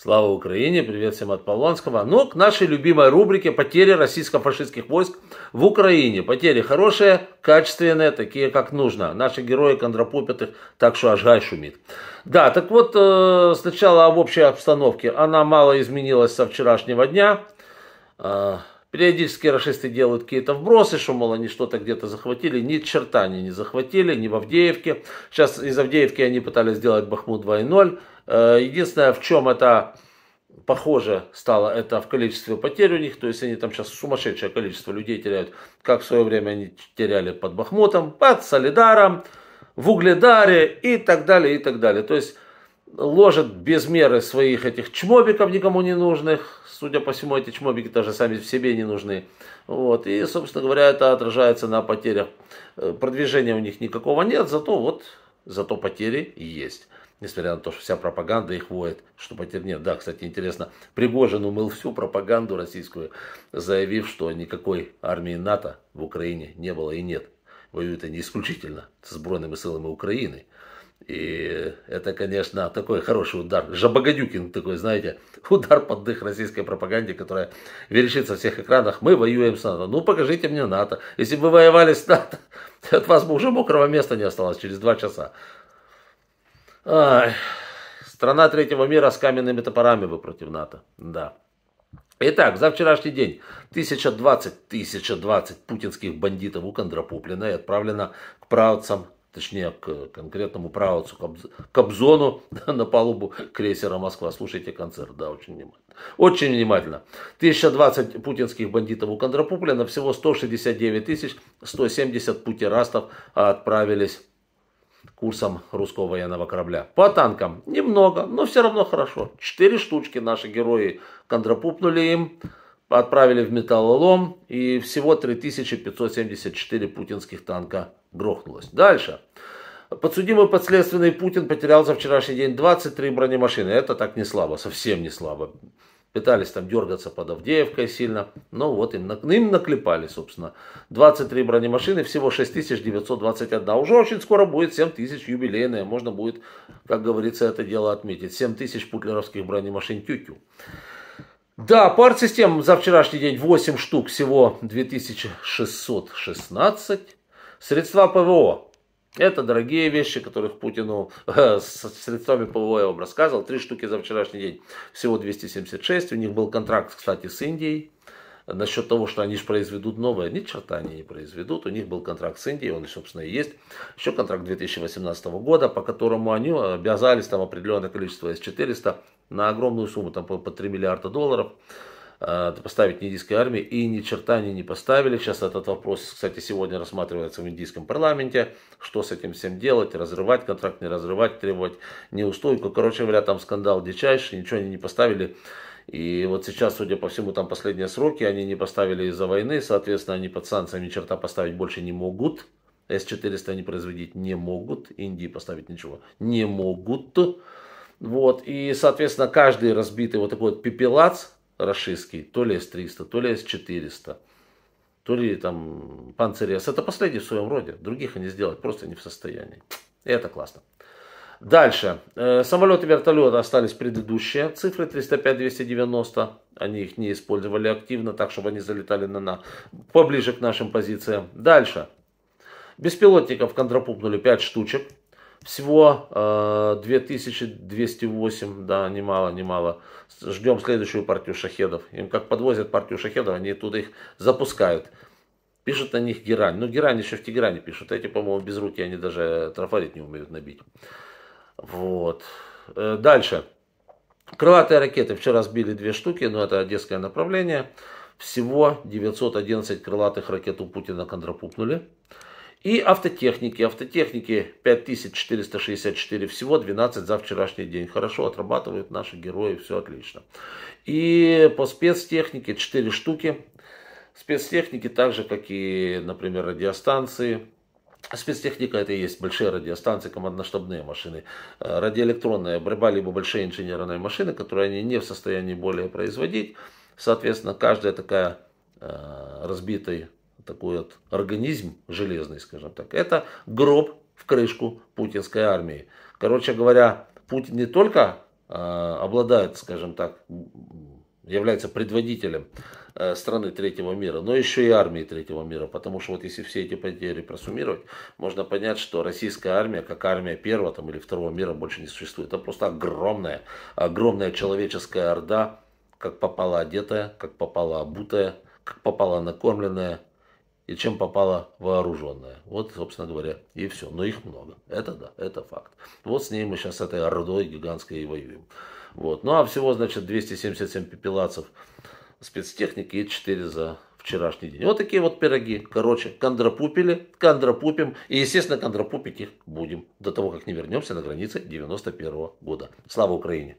Слава Украине, привет всем от Полонского. Но ну, к нашей любимой рубрике «Потери российско-фашистских войск в Украине». Потери хорошие, качественные, такие как нужно. Наши герои кондрапупят их так, что аж гай шумит. Да, так вот, э, сначала об общей обстановке. Она мало изменилась со вчерашнего дня. Э, Периодически расисты делают какие-то вбросы, что, мол, они что-то где-то захватили. Ни черта они не захватили, ни в Авдеевке. Сейчас из Авдеевки они пытались сделать Бахмут 2.0. Э, единственное, в чем это похоже стало, это в количестве потерь у них. То есть они там сейчас сумасшедшее количество людей теряют. Как в свое время они теряли под Бахмутом, под Солидаром, в Угледаре и так далее, и так далее. То есть ложат без меры своих этих чмобиков никому не нужных. Судя по всему, эти чмобики даже сами в себе не нужны. Вот. И, собственно говоря, это отражается на потерях. Э, продвижения у них никакого нет, зато вот зато потери есть. Несмотря на то, что вся пропаганда их воет, что потерь нет. Да, кстати, интересно, Пригожин умыл всю пропаганду российскую, заявив, что никакой армии НАТО в Украине не было и нет. Воюют они исключительно с сбройными силами Украины. И это, конечно, такой хороший удар. Жабагадюкин такой, знаете, удар под дых российской пропаганде, которая верещит со всех экранах. Мы воюем с НАТО. Ну, покажите мне НАТО. Если бы вы воевали с НАТО, от вас бы уже мокрого места не осталось через два часа. Ай. Страна третьего мира с каменными топорами вы против НАТО. Да. Итак, за вчерашний день 1020-1020 путинских бандитов у Кондрапуплина и отправлено к правцам точнее к конкретному правоцу Кобзону на палубу крейсера «Москва». Слушайте концерт, да, очень внимательно. Очень внимательно. 1020 путинских бандитов у Кондрапуплина, всего 169 тысяч 170 путерастов отправились курсом русского военного корабля. По танкам немного, но все равно хорошо. Четыре штучки наши герои кондрапупнули им отправили в металлолом, и всего 3574 путинских танка грохнулось. Дальше. Подсудимый подследственный Путин потерял за вчерашний день 23 бронемашины. Это так не слабо, совсем не слабо. Пытались там дергаться под Авдеевкой сильно, но вот им, им наклепали, собственно. 23 бронемашины, всего 6921. Уже очень скоро будет 7000 юбилейная, можно будет, как говорится, это дело отметить. 7000 путлеровских бронемашин тю-тю. Да, пар систем за вчерашний день 8 штук, всего 2616. Средства ПВО. Это дорогие вещи, которых Путину э, с средствами ПВО я вам рассказывал. Три штуки за вчерашний день, всего 276. У них был контракт, кстати, с Индией насчет того, что они же произведут новое, ни черта они не произведут. У них был контракт с Индией, он, собственно, и есть. Еще контракт 2018 года, по которому они э, обязались там определенное количество С-400 на огромную сумму, там по 3 миллиарда долларов э, поставить индийской армии, и ни черта они не поставили. Сейчас этот вопрос, кстати, сегодня рассматривается в индийском парламенте, что с этим всем делать, разрывать контракт, не разрывать, требовать неустойку. Короче говоря, там скандал дичайший, ничего они не поставили. И вот сейчас, судя по всему, там последние сроки они не поставили из-за войны, соответственно, они под санкциями черта поставить больше не могут. С-400 они производить не могут, Индии поставить ничего не могут. Вот, и, соответственно, каждый разбитый вот такой вот пепелац рашистский, то ли С-300, то ли С-400, то ли там панцирь это последний в своем роде. Других они сделать просто не в состоянии. И это классно. Дальше. Э, самолеты, вертолеты остались предыдущие. Цифры 305-290. Они их не использовали активно, так, чтобы они залетали на, на поближе к нашим позициям. Дальше. Беспилотников контрапупнули 5 штучек. Всего э, 2208, да, немало, немало. Ждем следующую партию шахедов. Им как подвозят партию шахедов, они туда их запускают. пишут на них Герань. Ну, Герань еще в Тегеране пишут Эти, по-моему, без руки, они даже трафарет не умеют набить. Вот. Э, дальше. Крылатые ракеты вчера сбили две штуки, но это одесское направление. Всего 911 крылатых ракет у Путина контрапупнули. И автотехники. Автотехники 5464 всего, 12 за вчерашний день. Хорошо отрабатывают наши герои, все отлично. И по спецтехнике 4 штуки. Спецтехники так же, как и, например, радиостанции, а спецтехника это и есть большие радиостанции, командно-штабные машины, э, радиоэлектронная борьба, либо большие инженерные машины, которые они не в состоянии более производить. Соответственно, каждая такая э, разбитый такой вот организм железный, скажем так, это гроб в крышку путинской армии. Короче говоря, Путин не только э, обладает, скажем так, является предводителем э, страны третьего мира, но еще и армии третьего мира, потому что вот если все эти потери просуммировать, можно понять, что российская армия, как армия первого там, или второго мира, больше не существует. Это просто огромная, огромная человеческая орда, как попала одетая, как попала обутая, как попала накормленная, и чем попала вооруженное. Вот, собственно говоря, и все. Но их много. Это да, это факт. Вот с ней мы сейчас с этой ордой гигантской и воюем. Вот. Ну а всего, значит, 277 пепелацев спецтехники и 4 за вчерашний день. Вот такие вот пироги. Короче, кондропупили, кондропупим. И, естественно, кондропупить их будем до того, как не вернемся на границе 91 -го года. Слава Украине!